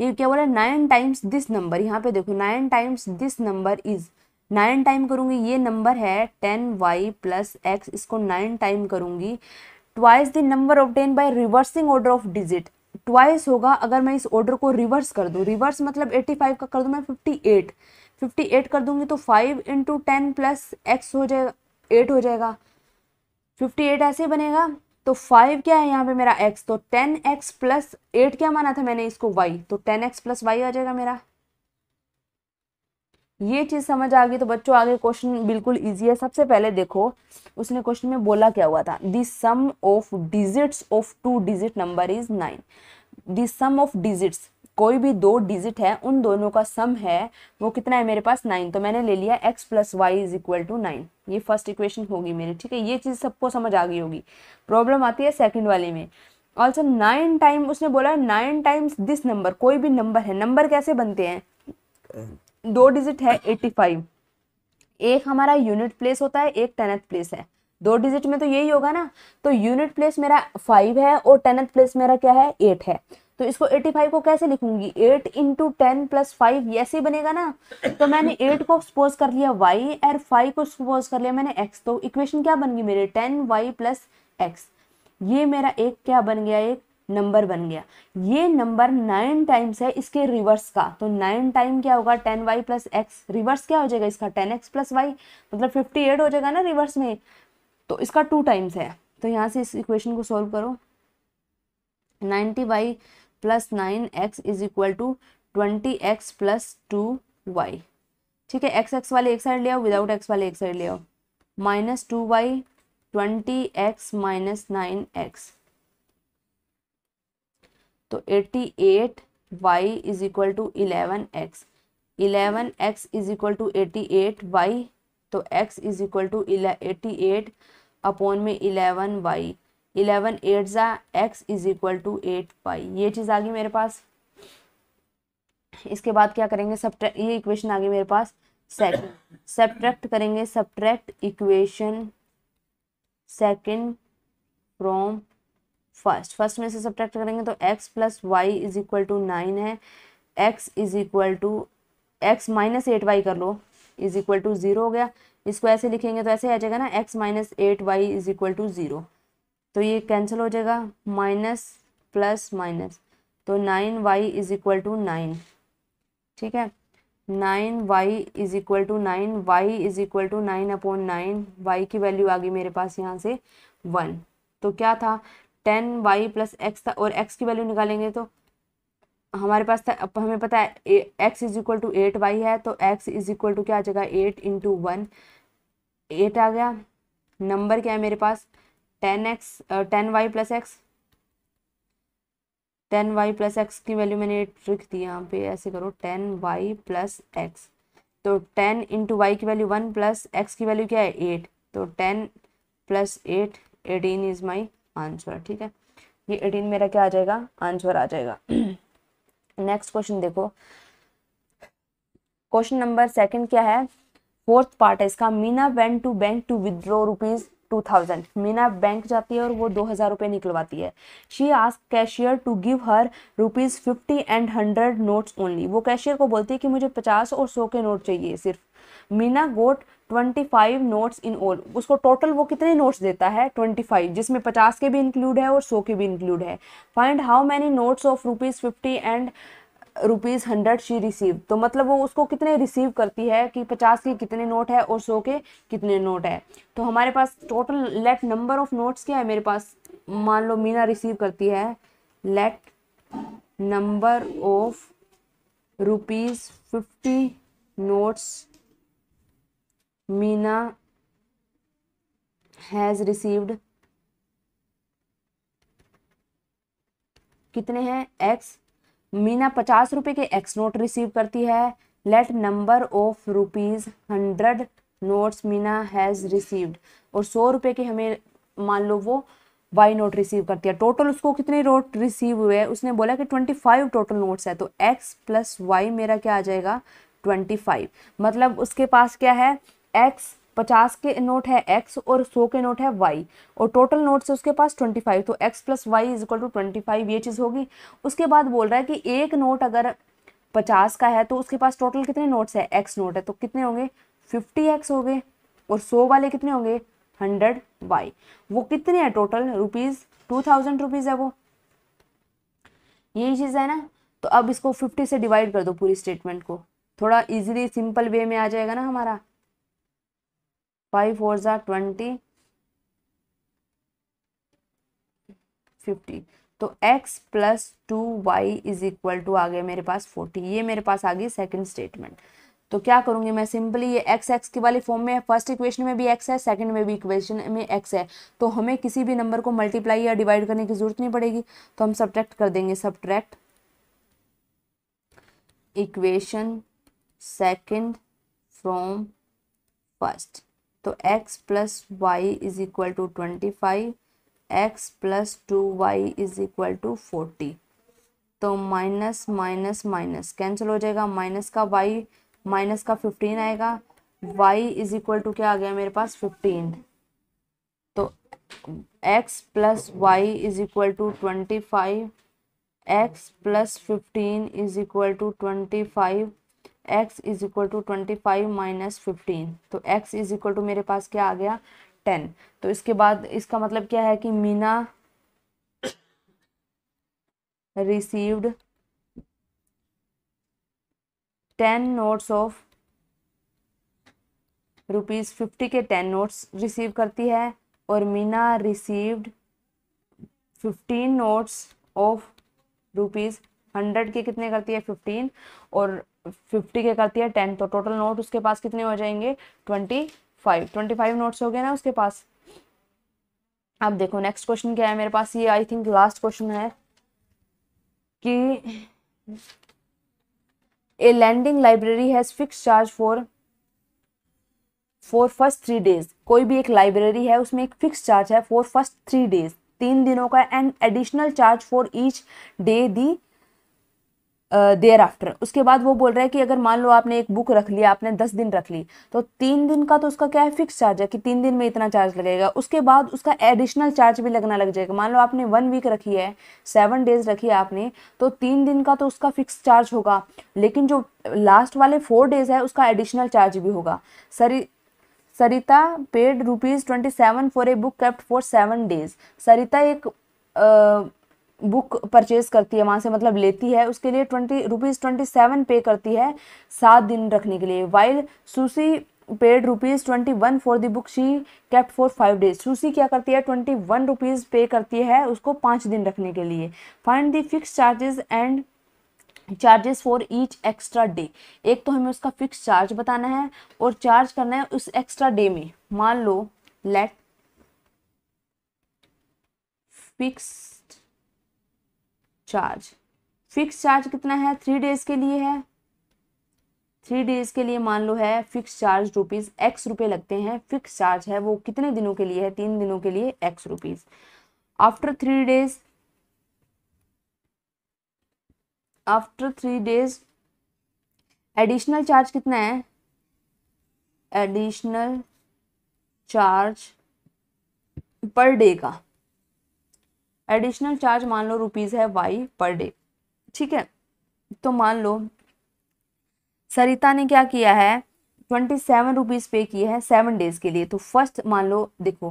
ये क्या बोला नाइन टाइम्स दिस नंबर यहाँ पे देखो nine times this number is nine time करूँगी ये नंबर है टेन वाई प्लस एक्स इसको नाइन टाइम करूँगी twice the number obtain by reversing order of digit twice होगा अगर मैं इस ऑर्डर को रिवर्स कर दूँ रिवर्स मतलब एट्टी फाइव का कर दूँ मैं फिफ्टी एट फिफ्टी एट कर दूँगी तो five into ten plus x हो जाएगा एट हो जाएगा फिफ्टी एट ऐसे बनेगा तो फाइव क्या है यहाँ पे मेरा एक्स तो टेन एक्स प्लस एट क्या माना था मैंने इसको वाई तो टेन एक्स प्लस वाई आ जाएगा मेरा ये चीज़ समझ आ गई तो बच्चों आगे क्वेश्चन बिल्कुल ईजी है सबसे पहले देखो उसने क्वेश्चन में बोला क्या हुआ था the sum of digits of two digit number is nine the sum of digits कोई भी दो डिजिट है उन दोनों का सम है वो कितना है मेरे पास नाइन तो मैंने ले लिया x plus y is equal to nine ये फर्स्ट इक्वेशन होगी मेरी ठीक है ये चीज़ सबको समझ आ गई होगी प्रॉब्लम आती है सेकंड वाले में ऑल्सो नाइन टाइम उसने बोला नाइन टाइम्स दिस नंबर कोई भी नंबर है नंबर कैसे बनते हैं दो डिजिट है एट्टी फाइव एक हमारा यूनिट प्लेस होता है एक टेनथ प्लेस है दो डिजिट में तो यही होगा ना तो यूनिट प्लेस मेरा फाइव है और टेनथ प्लेस मेरा क्या है एट है तो इसको 85 को कैसे लिखूंगी 8 इंटू टेन प्लस फाइव ऐसे ही बनेगा ना तो मैंने 8 को सपोज कर लिया वाई और 5 को सपोज कर लिया मैंने x तो इक्वेशन क्या बन गई मेरे टेन वाई प्लस एक्स ये मेरा एक क्या बन गया एक नंबर बन गया ये नंबर नाइन टाइम्स है इसके रिवर्स का तो नाइन टाइम क्या होगा ten y plus x reverse क्या हो जाएगा इसका टेन एक्स प्लस वाई मतलब फिफ्टी एट हो जाएगा ना रिवर्स में तो इसका टू टाइम्स है तो यहाँ से इस इक्वेशन को सॉल्व करो ninety y plus nine x is equal to twenty x plus two y ठीक है एक्स एक्स वाले एक साइड ले आओ विदाउट एक्स वाले एक साइड ले आओ minus two y twenty x minus nine x तो eighty eight y is equal to eleven x eleven x is equal to eighty eight y तो x is equal to eighty eight upon में eleven y eleven eight ज़ा x is equal to eight y ये चीज़ आ गई मेरे पास इसके बाद क्या करेंगे सब ये इक्वेशन आ गई मेरे पास सेकंड सब्ट्रैक्ट करेंगे subtract equation second from first first में से सब्ट्रैक्ट करेंगे तो x plus y is equal to nine है x is equal to x minus eight y कर लो इज इक्वल टू ज़ीरो हो गया इसको ऐसे लिखेंगे तो ऐसे आ जाएगा ना x minus eight y is equal to zero तो ये कैंसिल हो जाएगा माइनस प्लस माइनस तो nine y is equal to nine ठीक है nine y is equal to nine y is equal to nine upon nine y की value आ गई मेरे पास यहाँ से वन तो क्या था टेन वाई प्लस एक्स था और एक्स की वैल्यू निकालेंगे तो हमारे पास था हमें पता है x is equal to eight y है तो एक्स इज इक्वल टू क्या आ जाएगा एट इंटू वन एट आ गया नंबर क्या है मेरे पास ten x ten y plus x ten y plus x की वैल्यू मैंने एट लिख दी यहाँ पे ऐसे करो टेन वाई प्लस एक्स तो टेन इंटू वाई की वैल्यू वन प्लस एक्स की वैल्यू क्या है एट तो ten plus eight eighteen is my answer ठीक है ये एटीन मेरा क्या आ जाएगा आंसर आ जाएगा नेक्स्ट क्वेश्चन देखो क्वेश्चन नंबर सेकंड क्या है फोर्थ पार्ट है इसका Meena went to bank to withdraw rupees two thousand Meena bank जाती है और वो दो हज़ार रुपये निकलवाती है she ask cashier to give her rupees fifty and hundred notes only वो कैशियर को बोलती है कि मुझे पचास और सौ के नोट चाहिए सिर्फ Meena got twenty five notes in all उसको टोटल वो कितने नोट्स देता है ट्वेंटी फाइव जिसमें पचास के भी इंक्लूड है और सौ के भी इंक्लूड है find how many notes of rupees fifty and rupees hundred she receive तो मतलब वो उसको कितने रिसीव करती है कि पचास के कितने नोट है और सौ के कितने नोट है तो हमारे पास total let number of notes क्या है मेरे पास मान लो मीना रिसीव करती है let number of rupees fifty notes Meena has received कितने हैं एक्स मीना पचास रुपए के एक्स नोट रिसीव करती है let number of rupees hundred notes Meena has received और सौ रुपए के हमें मान लो वो वाई नोट रिसीव करती है टोटल उसको कितने नोट रिसीव हुए उसने बोला कि ट्वेंटी फाइव टोटल नोट्स है तो एक्स प्लस वाई मेरा क्या आ जाएगा ट्वेंटी फाइव मतलब उसके पास क्या है एक्स पचास के नोट है एक्स और सौ के नोट है वाई और टोटल नोट है उसके पास ट्वेंटी फाइव तो x plus y is equal to twenty five ये चीज़ होगी उसके बाद बोल रहा है कि एक नोट अगर पचास का है तो उसके पास टोटल कितने नोट्स है एक्स नोट है तो कितने होंगे फिफ्टी एक्स हो गए और सौ वाले कितने होंगे हंड्रेड वाई वो कितने हैं total rupees two thousand rupees है वो यही चीज़ है ना तो अब इसको फिफ्टी से डिवाइड कर दो पूरी स्टेटमेंट को थोड़ा इजीली सिंपल वे में आ जाएगा ना हमारा फाइव फोर ज़ा ट्वेंटी फिफ्टी तो x plus two y is equal to आ गया मेरे पास फोर्टी ये मेरे पास आ गई सेकेंड स्टेटमेंट तो क्या करूंगी मैं सिंपली ये x x की वाली फॉर्म में फर्स्ट इक्वेशन में भी x है सेकंड में भी इक्वेशन में x है तो हमें किसी भी नंबर को मल्टीप्लाई या डिवाइड करने की जरूरत नहीं पड़ेगी तो हम सब्ट्रैक्ट कर देंगे subtract equation second from first तो x plus y is equal to twenty five x plus two y is equal to forty तो माइनस माइनस माइनस कैंसिल हो जाएगा माइनस का वाई माइनस का फिफ्टीन आएगा वाई इज इक्वल टू क्या आ गया मेरे पास फिफ्टीन तो x plus y is equal to twenty five x plus fifteen is equal to twenty five x is equal to twenty five minus fifteen तो x is equal to मेरे पास क्या आ गया टेन तो इसके बाद इसका मतलब क्या है कि Meena received ten notes of rupees fifty के टेन नोट्स रिसीव करती है और Meena received fifteen notes of rupees hundred के कितने करती है फिफ्टीन और फिफ्टी के करती है टेन तो टोटल नोट उसके पास कितने हो जाएंगे twenty five twenty five notes हो गए ना उसके पास अब देखो नेक्स्ट क्वेश्चन क्या है मेरे पास ये आई थिंक लास्ट क्वेश्चन है कि a lending library has fix charge for for first three days कोई भी एक लाइब्रेरी है उसमें एक फिक्स चार्ज है फॉर फर्स्ट थ्री डेज तीन दिनों का and additional charge for each day the thereafter उसके बाद वो बोल रहा है कि अगर मान लो आपने एक बुक रख लिया आपने दस दिन रख ली तो तीन दिन का तो उसका क्या है फिक्स चार्ज है कि तीन दिन में इतना चार्ज लगेगा उसके बाद उसका एडिशनल चार्ज भी लगना लग जाएगा मान लो आपने वन वीक रखी है सेवन डेज रखी है आपने तो तीन दिन का तो उसका फिक्स चार्ज होगा लेकिन जो लास्ट वाले फोर डेज है उसका एडिशनल चार्ज भी होगा सर Sarita paid rupees twenty seven for a book kept for seven days Sarita एक बुक परचेज करती है वहाँ से मतलब लेती है उसके लिए ट्वेंटी रुपीज़ ट्वेंटी सेवन पे करती है सात दिन रखने के लिए while Susy paid rupees twenty one for the book she kept for five days Susy क्या करती है ट्वेंटी वन रुपीज़ पे करती है उसको पाँच दिन रखने के लिए find the fix charges and charges for each extra day एक तो हमें उसका फिक्स चार्ज बताना है और चार्ज करना है उस एक्स्ट्रा डे में मान लो let fix charge fix charge कितना है थ्री डेज के लिए है थ्री डेज के लिए मान लो है फिक्स चार्ज रुपीज़ एक्स रुपए लगते हैं फिक्स चार्ज है वो कितने दिनों के लिए है तीन दिनों के लिए x rupees after three days after three days additional charge कितना है एडिशनल चार्ज पर डे का एडिशनल चार्ज मान लो रुपीज़ है वाई पर डे ठीक है तो मान लो सरिता ने क्या किया है ट्वेंटी सेवन रुपीज़ पे किए हैं सेवन डेज़ के लिए तो फर्स्ट मान लो देखो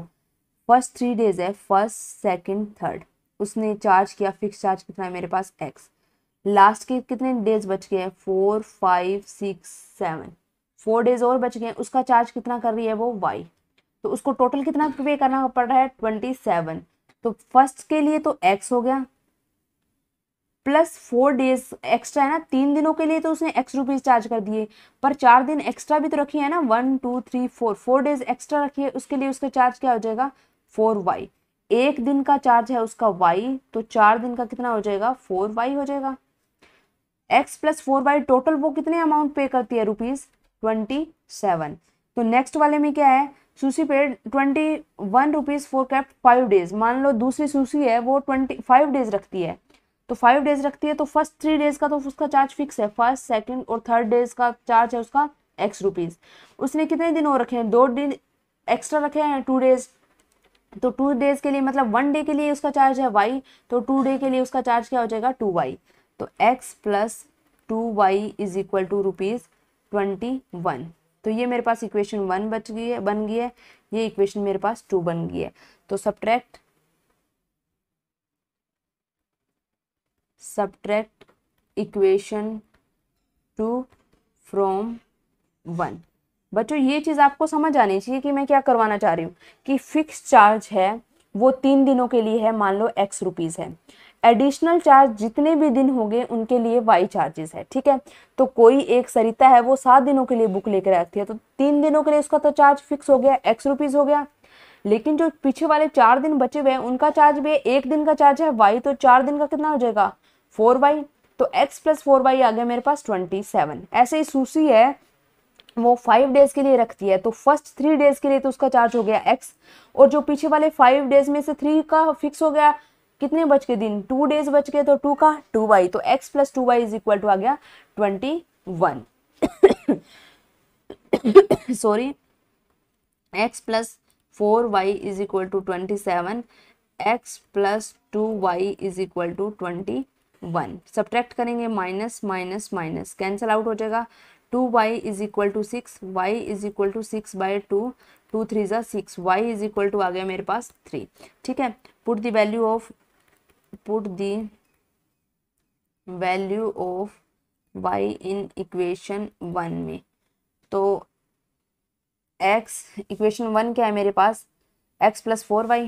फर्स्ट थ्री डेज़ है फर्स्ट सेकंड थर्ड उसने चार्ज किया फिक्स चार्ज कितना है मेरे पास एक्स लास्ट के कितने डेज बच गए हैं four five six seven four days और बच गए हैं उसका चार्ज कितना कर रही है वो वाई तो उसको टोटल कितना पे करना पड़ रहा है ट्वेंटी सेवन तो फर्स्ट के लिए तो एक्स हो गया प्लस फोर डेज एक्स्ट्रा है ना तीन दिनों के लिए तो उसने एक्स रुपीज चार्ज कर दिए पर चार दिन एक्स्ट्रा भी तो रखी है ना one two three four four days extra रखी है उसके लिए उसका चार्ज क्या हो जाएगा फोर वाई एक दिन का चार्ज है उसका वाई तो चार दिन का कितना हो जाएगा फोर वाई हो जाएगा x plus four y total वो कितने अमाउंट पे करती है रुपीज ट्वेंटी सेवन तो नेक्स्ट वाले में क्या है Susy paid twenty one rupees for kept five days मान लो दूसरी सूसी है वो ट्वेंटी फाइव डेज रखती है तो फाइव डेज रखती है तो फर्स्ट थ्री डेज का तो उसका चार्ज फिक्स है फर्स्ट सेकंड और थर्ड डेज का चार्ज है उसका एक्स रुपीज़ उसने कितने दिन और रखे हैं दो दिन एक्स्ट्रा रखे हैं टू डेज तो टू डेज के लिए मतलब वन डे के लिए उसका चार्ज है वाई तो टू डे के लिए उसका चार्ज क्या हो जाएगा टू वाई तो x plus two y is equal to rupees twenty one तो ये मेरे पास इक्वेशन वन बच गई है बन गई है ये इक्वेशन मेरे पास टू बन गई है तो subtract subtract equation two from one बच्चों ये चीज़ आपको समझ आनी चाहिए कि मैं क्या करवाना चाह रही हूँ कि फिक्स चार्ज है वो तीन दिनों के लिए है मान लो एक्स रुपीज़ है एडिशनल चार्ज जितने भी दिन होंगे उनके लिए वाई चार्जेस है ठीक है तो कोई एक सरिता है वो सात दिनों के लिए बुक लेकर आती है तो तीन दिनों के लिए उसका तो चार्ज फिक्स हो गया एक्स रुपीज़ हो गया लेकिन जो पीछे वाले चार दिन बचे हुए हैं उनका चार्ज भी एक दिन का चार्ज है वाई तो चार दिन का कितना हो जाएगा फोर वाई तो एक्स प्लस फोर वाई आ गया मेरे पास ट्वेंटी सेवन ऐसे ही सूसी है वो फाइव डेज के लिए रखती है तो फर्स्ट थ्री डेज के लिए तो उसका चार्ज हो गया एक्स और जो पीछे वाले फाइव डेज में से थ्री का फिक्स हो गया कितने बच के दिन टू डेज बच गए तो टू का टू वाई तो x plus two y is equal to आ गया twenty one sorry x plus four y is equal to twenty seven x plus two y is equal to twenty one subtract करेंगे minus minus minus cancel out हो जाएगा two y is equal to six y is equal to six by two two three ज़ा six y is equal to आ गया मेरे पास three ठीक है put the value of put the value of y in equation one में तो x equation one क्या है मेरे पास x plus four y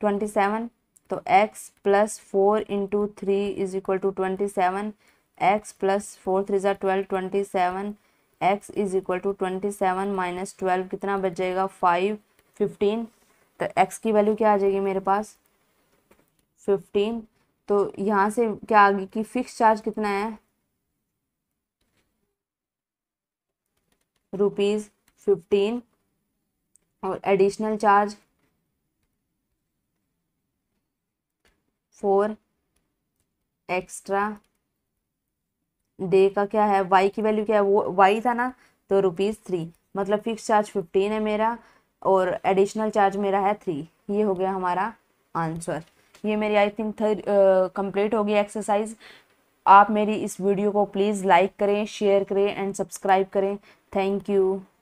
twenty seven तो x plus four into three is equal to twenty seven x plus four three ज़ार twelve twenty seven x is equal to twenty seven minus twelve कितना बच जाएगा five fifteen तो x की value क्या आ जाएगी मेरे पास फिफ्टीन तो यहाँ से क्या आगे की फिक्स चार्ज कितना है रुपीज़ फिफ्टीन और additional charge for extra day का क्या है वाई की वैल्यू क्या है वो वाई था ना तो रुपीज़ थ्री मतलब फिक्स चार्ज फिफ्टीन है मेरा और एडिशनल चार्ज मेरा है थ्री ये हो गया हमारा आंसर ये मेरी आई थिंक थर्ड कंप्लीट हो गई एक्सरसाइज आप मेरी इस वीडियो को प्लीज़ लाइक करें शेयर करें एंड सब्सक्राइब करें थैंक यू